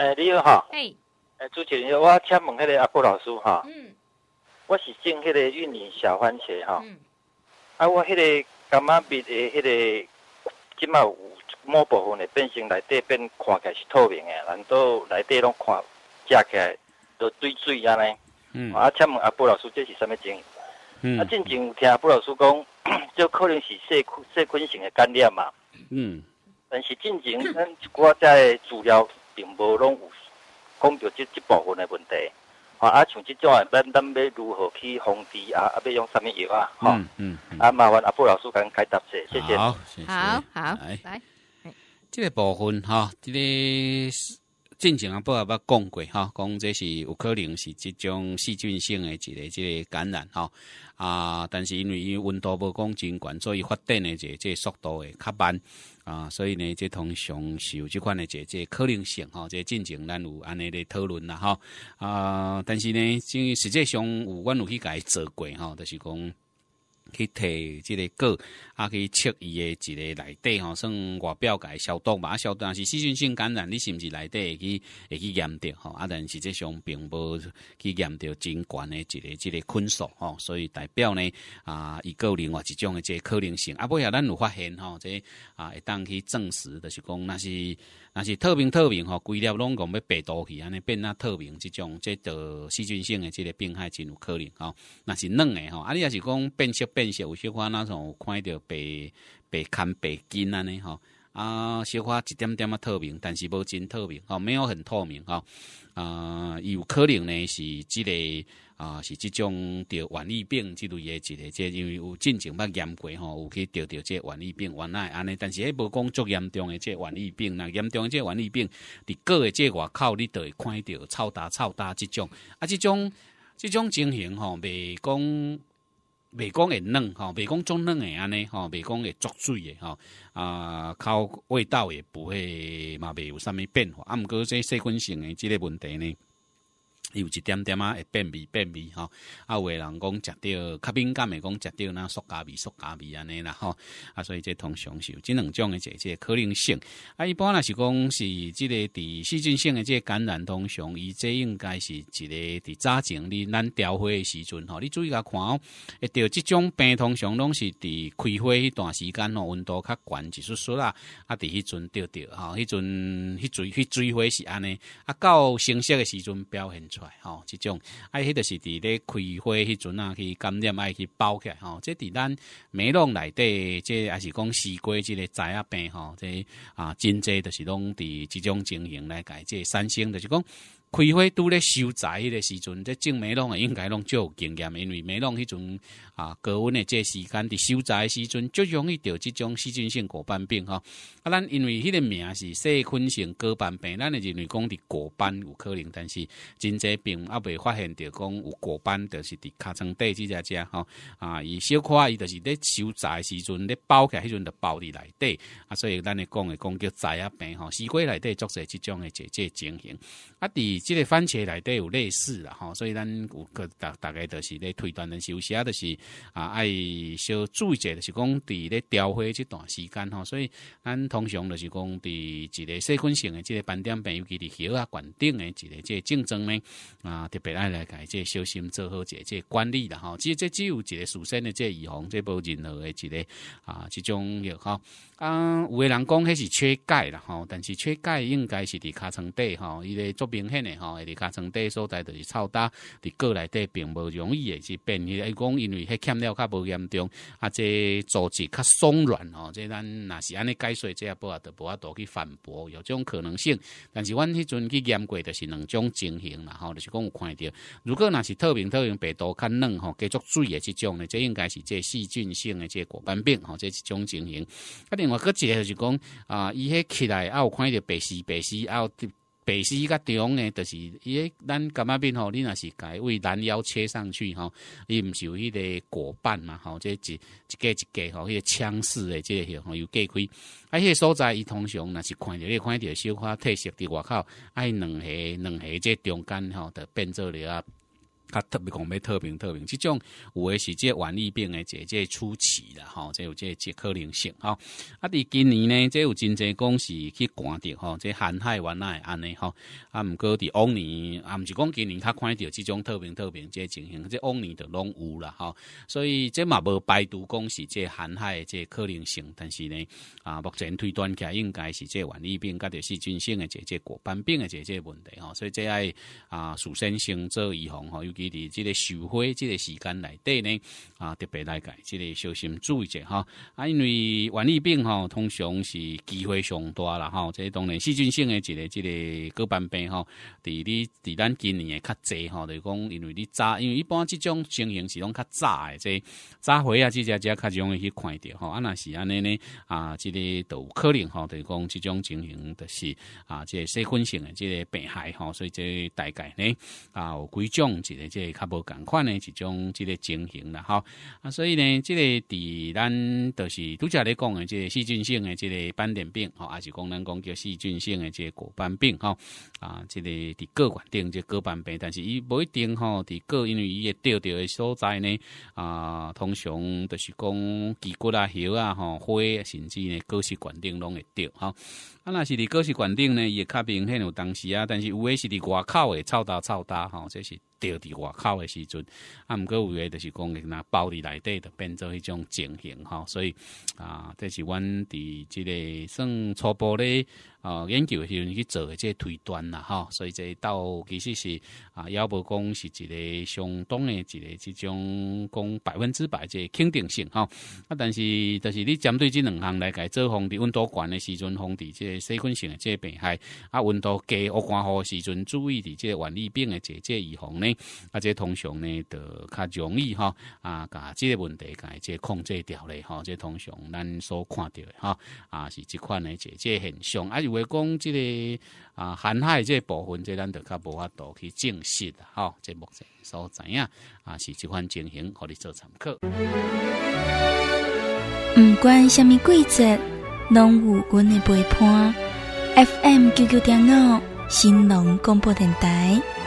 哎，你好哈！哎，主持人，我请问迄个阿布老师哈。嗯。我是种迄个玉米小番茄哈。嗯。啊，我迄个，感觉比诶，迄个，今嘛有某部分的变成内底变，看起来是透明的，难道内底拢看，食起来都对水安尼？嗯。啊，请问阿布老师，这是么情种？嗯。啊，进前有听阿布老师讲，就 可能是细菌细菌性的感染嘛。嗯。但是进前咱治疗。无拢有，讲到这这部分的问题，啊，啊，像这种的，要，咱要如何去防治啊？啊，要用什么药啊？嗯，啊，麻烦阿布老师跟解答谢，谢谢，好好好，来，这个部分哈，这个。进前阿伯也伯讲过哈，讲这是有可能是即种细菌性的一个这感染哈啊，但是因为温度不公，真管所以发展的这这速度会较慢啊，所以呢这通常是有这款的这这可能性哈，这进前咱有安尼的讨论啦哈啊，但是呢，即实际上有阮有去甲伊做过哈，就是讲。去摕即个果，啊去测伊诶一个内底吼，算外表解消毒嘛，啊消毒啊是细菌性感染，你是毋是内底会去会去验着吼？啊，但是即种并无去验着真悬诶一个一个菌数吼，所以代表呢啊伊有另外一种诶即可能性。啊，尾过咱有发现吼，即啊一旦去证实，就是讲若是若是透明透明吼，规粒拢讲要白到去安尼变啊透明，即种即得细菌性诶即个病害真有可能吼，若是嫩诶吼，啊你若是讲变色变。有小花那种看到白白干白筋安尼吼。啊，小花一点点啊透明，但是无真透明，哦，没有很透明啊啊，有可能呢是即个啊是即种着晚疫病之类的一个，即因为有进前捌严究吼，有去着钓这晚疫病，原来安尼，但是也无讲足严重的这晚疫病，那严重的这顽皮病，伫个的这外口你都会看到臭大臭大这种啊，这种这种情形吼，袂讲。袂讲会嫩吼，袂讲中嫩个安尼吼，袂讲会足水诶吼，啊，靠味道也不会嘛，袂有啥物变化，啊，毋过这细菌性诶即个问题呢。有一点点啊，会便秘便秘吼，啊有诶人讲食着较敏感的，讲食着那塑胶味塑胶味安尼啦吼，啊所以这通常是有真两种诶，这这可能性啊一般若是讲是即个伫细菌性诶，这感染通常，伊这应该是一个伫早前哩咱调花诶时阵吼，你注意甲看哦，会着即种病通常拢是伫开花迄段时间吼，温度较悬，一是说啦，啊伫迄阵着着吼，迄阵迄追迄追花是安尼，啊到成色诶时阵表现。吼，这种，哎，迄著是伫咧开花迄阵啊，去感染，啊，去包起来吼。即伫咱梅容内底，即也是讲西瓜即个知啊病吼，即啊真济著是拢伫即种情形来改，即三星著是讲。开会都收债迄的时阵，这种梅容应该拢就有经验，因为梅容迄阵啊高温的这时间收债摘时阵，就容易着即种细菌性果斑病吼。啊，咱因为迄个名是细菌性果斑病，咱认为讲伫果斑有可能，但是真济病啊未发现着讲有果斑，就是伫尻床底即只只吼啊，伊小可伊就是咧债摘时阵咧包起，迄阵就包伫内底啊，所以咱咧讲的讲叫摘啊病吼，西瓜内底作成即种的这这情形啊，伫。即个番茄内底有类似啦，吼，所以咱有个大大概就是咧推断，是有啊，就是啊爱小注者，就是讲伫咧调花即段时间吼，所以咱通常就是讲伫一个细菌性的即个斑点病其伫条啊管定诶，一个即个竞争呢啊，特别爱来改即个小心做好即个管理啦，吼，即即只有一个属性诶，即预防即无任何诶一个啊，即种有吼。啊，有诶人讲迄是缺钙啦，吼，但是缺钙应该是伫尻川底吼，伊咧做明显的。吼，伫尻川底所在就是臭焦伫过来底并无容易诶，是变去。伊讲因为迄欠料较无严重，啊，即组织较松软吼，即咱若是安尼解释，即不啊，也无法度去反驳，有种可能性。但是阮迄阵去验过，就是两种情形啦，吼，就是讲有看着，如果若是透明透明白度较嫩吼，加足水诶即种呢，即应该是即细菌性诶，即果斑病吼，即一种情形。啊，另外个一个就是讲啊，伊迄起来也有看着白丝白丝，啊。有。北溪甲中的就是伊咱感觉变吼？你若是改为拦腰切上去吼，伊毋是有迄个果瓣嘛吼？即一一个一个吼，迄个腔式的即个吼又隔开，迄个所在伊通常若是看着你看着小可褪色伫外口，爱两下两下即中间吼，就变做了啊。较特别讲要特平特平，即种有是这顽疫病的，这这初期啦，吼，这有这这可能性吼。啊，伫今年呢，这有真侪讲是去赶着吼，这寒害原来安尼吼。啊，毋过伫往年啊，毋是讲今年较看着即种特平特平这情形，这往年都拢有啦吼。所以这嘛无排除讲是这寒害这可能性，但是呢啊，目前推断起来应该是这顽疫病，甲着是菌性的，这这果斑病的这问题吼。所以这爱啊，首先先做预防吼。你伫即个收花，即个时间内底呢？啊，特别来家，即个小心注意者哈。啊，因为顽皮病哈，通常是机会上大啦吼，即当然，细菌性的即个即个各班病哈，伫你伫咱今年会较济哈。就讲，因为你早，因为一般这种情形是拢较早的，即早回啊，即家家较容易去看着哈。啊，那是安尼呢？啊，即个都有可能吼，就讲，这种情形，就是啊，即细菌性的即个病害吼，所以，即大概呢，啊，有几种即个。即个较无共款诶一种即个情形啦，哈啊，所以呢，即个伫咱都是拄则咧讲诶，即个细菌性诶，即个斑点病，哈，还是讲咱讲叫细菌性诶，即个果斑病，哈啊，即个伫各管定即个果斑病，但是伊不一定哈，伫各因为伊诶钓钓诶所在呢，啊，通常都是讲鸡骨啊、喉啊、吼、肺，甚至呢，各血管定拢会钓，哈啊，那是伫各是管定呢，也较明显有当时啊，但是有诶是伫外口诶，臭大臭大，哈，这是。掉伫外口诶时阵，啊，过有诶就是讲，若包伫内底就变做迄种整形吼。所以啊，这是阮伫即个算初步咧，呃，研究诶时阵去做诶即个推断啦吼。所以这到其实是啊，要不讲是一个相当诶一个即种讲百分之百即个肯定性吼。啊，但是就是你针对即两项来改做防治温度悬诶时阵，治即个细菌性诶即个病害啊，温度低恶寒好时阵，注意伫即个原理病诶即这预防呢，啊，这通常呢，就较容易哈啊，把这个问题，噶这控制掉嘞哈，这通常咱所看到的哈啊，是这款的这这很凶。啊，如果讲这个啊，南海这部分，这咱就较无法度去证实哈。这目前所在呀，啊，是这款情形，和你做参考。不管什么季节，拢有阮的陪伴。FM 九九点五，新农广播电台。